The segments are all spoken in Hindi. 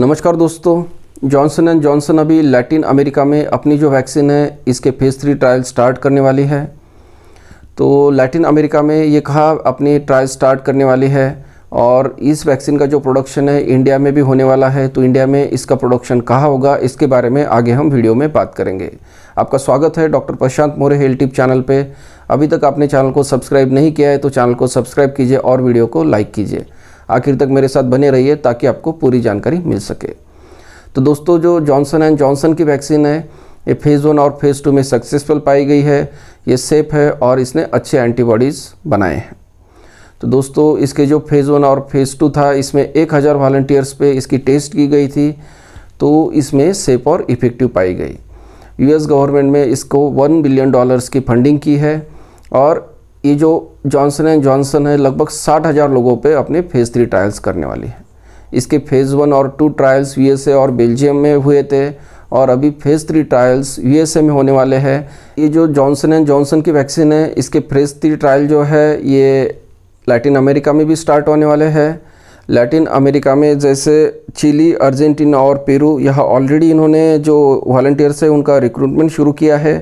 नमस्कार दोस्तों जॉनसन एंड जॉनसन अभी लैटिन अमेरिका में अपनी जो वैक्सीन है इसके फेज़ थ्री ट्रायल स्टार्ट करने वाली है तो लैटिन अमेरिका में ये कहा अपनी ट्रायल स्टार्ट करने वाली है और इस वैक्सीन का जो प्रोडक्शन है इंडिया में भी होने वाला है तो इंडिया में इसका प्रोडक्शन कहाँ होगा इसके बारे में आगे हम वीडियो में बात करेंगे आपका स्वागत है doctor Prashant More health tip channel पर अभी तक आपने चैनल को सब्सक्राइब नहीं किया है तो चैनल को सब्सक्राइब कीजिए और वीडियो को लाइक कीजिए आखिर तक मेरे साथ बने रहिए ताकि आपको पूरी जानकारी मिल सके तो दोस्तों जो जॉनसन एंड जॉनसन की वैक्सीन है ये फेज़ वन और फेज़ टू में सक्सेसफुल पाई गई है ये सेफ़ है और इसने अच्छे एंटीबॉडीज़ बनाए हैं तो दोस्तों इसके जो फेज़ वन और फेज़ टू था इसमें एक हज़ार वॉल्टियर्स पर इसकी टेस्ट की गई थी तो इसमें सेफ और इफ़ेक्टिव पाई गई यूएस गवर्नमेंट में इसको वन बिलियन डॉलर्स की फंडिंग की है और ये जो जॉनसन एंड जॉनसन है लगभग साठ हज़ार लोगों पे अपने फेज़ थ्री ट्रायल्स करने वाली है इसके फेज़ वन और टू ट्रायल्स यूएसए और बेल्जियम में हुए थे और अभी फेज़ थ्री ट्रायल्स यूएसए में होने वाले हैं ये जो जॉनसन एंड जॉनसन की वैक्सीन है इसके फेज़ थ्री ट्रायल जो है ये लैटिन अमेरिका में भी स्टार्ट होने वाले हैं लैटिन अमेरिका में जैसे चिली अर्जेंटीना और पेरू यहाँ ऑलरेडी इन्होंने जो वॉल्टियर्स है उनका रिक्रूटमेंट शुरू किया है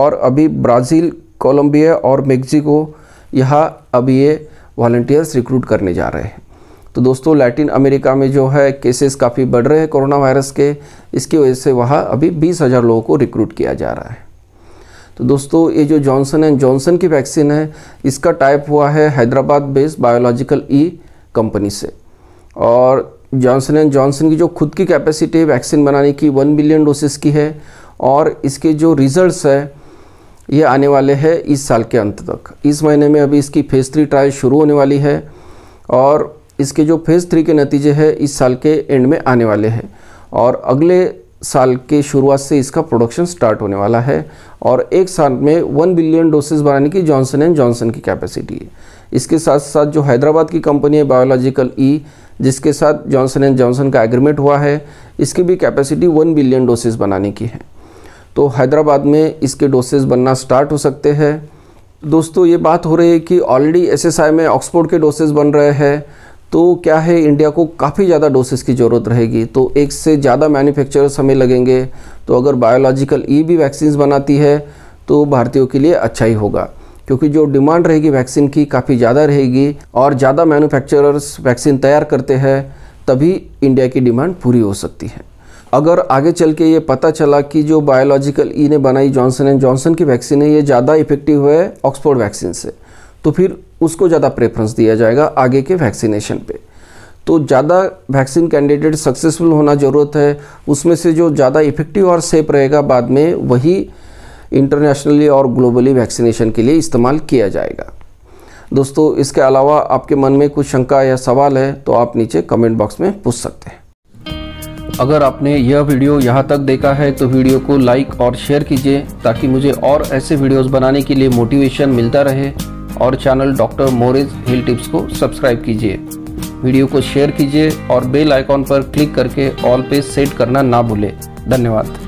और अभी ब्राज़ील कोलंबिया और मेक्सिको यहाँ अब ये वॉल्टियर्स रिक्रूट करने जा रहे हैं तो दोस्तों लैटिन अमेरिका में जो है केसेस काफ़ी बढ़ रहे हैं कोरोना वायरस के इसकी वजह से वहाँ अभी बीस हज़ार लोगों को रिक्रूट किया जा रहा है तो दोस्तों ये जो जॉनसन एंड जॉनसन की वैक्सीन है इसका टाइप हुआ है Hyderabad based biological E company से और जॉनसन एंड जॉनसन की जो खुद की कैपेसिटी है वैक्सीन बनाने की वन बिलियन डोसेस की है और इसके जो रिज़ल्ट्स है ये आने वाले हैं इस साल के अंत तक इस महीने में अभी इसकी फ़ेज़ थ्री ट्रायल शुरू होने वाली है और इसके जो फेज़ थ्री के नतीजे हैं इस साल के एंड में आने वाले हैं और अगले साल के शुरुआत से इसका प्रोडक्शन स्टार्ट होने वाला है और एक साल में वन बिलियन डोसेज बनाने की जॉनसन एंड जॉनसन की कैपेसिटी है इसके साथ साथ जो हैदराबाद की कंपनी है बायोलॉजिकल ई e, जिसके साथ जॉनसन एंड जॉनसन का एग्रीमेंट हुआ है इसकी भी कैपेसिटी वन बिलियन डोसेज बनाने की है तो हैदराबाद में इसके डोसेज बनना स्टार्ट हो सकते हैं दोस्तों ये बात हो रही है कि ऑलरेडी एसएसआई में ऑक्सफोर्ड के डोसेज बन रहे हैं तो क्या है इंडिया को काफ़ी ज़्यादा डोसेज की ज़रूरत रहेगी तो एक से ज़्यादा मैन्युफैक्चरर्स हमें लगेंगे तो अगर बायोलॉजिकल ई e भी वैक्सीन्स बनाती है तो भारतीयों के लिए अच्छा ही होगा क्योंकि जो डिमांड रहेगी वैक्सीन की काफ़ी ज़्यादा रहेगी और ज़्यादा मैन्युफैक्चरर्स वैक्सीन तैयार करते हैं तभी इंडिया की डिमांड पूरी हो सकती है अगर आगे चल के ये पता चला कि जो बायोलॉजिकल ई e ने बनाई जॉनसन एंड जॉनसन की वैक्सीन है ये ज़्यादा इफेक्टिव है ऑक्सफोर्ड वैक्सीन से तो फिर उसको ज़्यादा प्रेफरेंस दिया जाएगा आगे के वैक्सीनेशन पे तो ज़्यादा वैक्सीन कैंडिडेट सक्सेसफुल होना ज़रूरत है उसमें से जो ज़्यादा इफेक्टिव और सेफ रहेगा बाद में वही इंटरनेशनली और ग्लोबली वैक्सीनेशन के लिए इस्तेमाल किया जाएगा दोस्तों इसके अलावा आपके मन में कुछ शंका या सवाल है तो आप नीचे कमेंट बॉक्स में पूछ सकते हैं अगर आपने यह वीडियो यहाँ तक देखा है तो वीडियो को लाइक और शेयर कीजिए ताकि मुझे और ऐसे वीडियोस बनाने के लिए मोटिवेशन मिलता रहे और channel doctor More's health tips को सब्सक्राइब कीजिए वीडियो को शेयर कीजिए और बेल आइकॉन पर क्लिक करके ऑल पे सेट करना ना भूलें धन्यवाद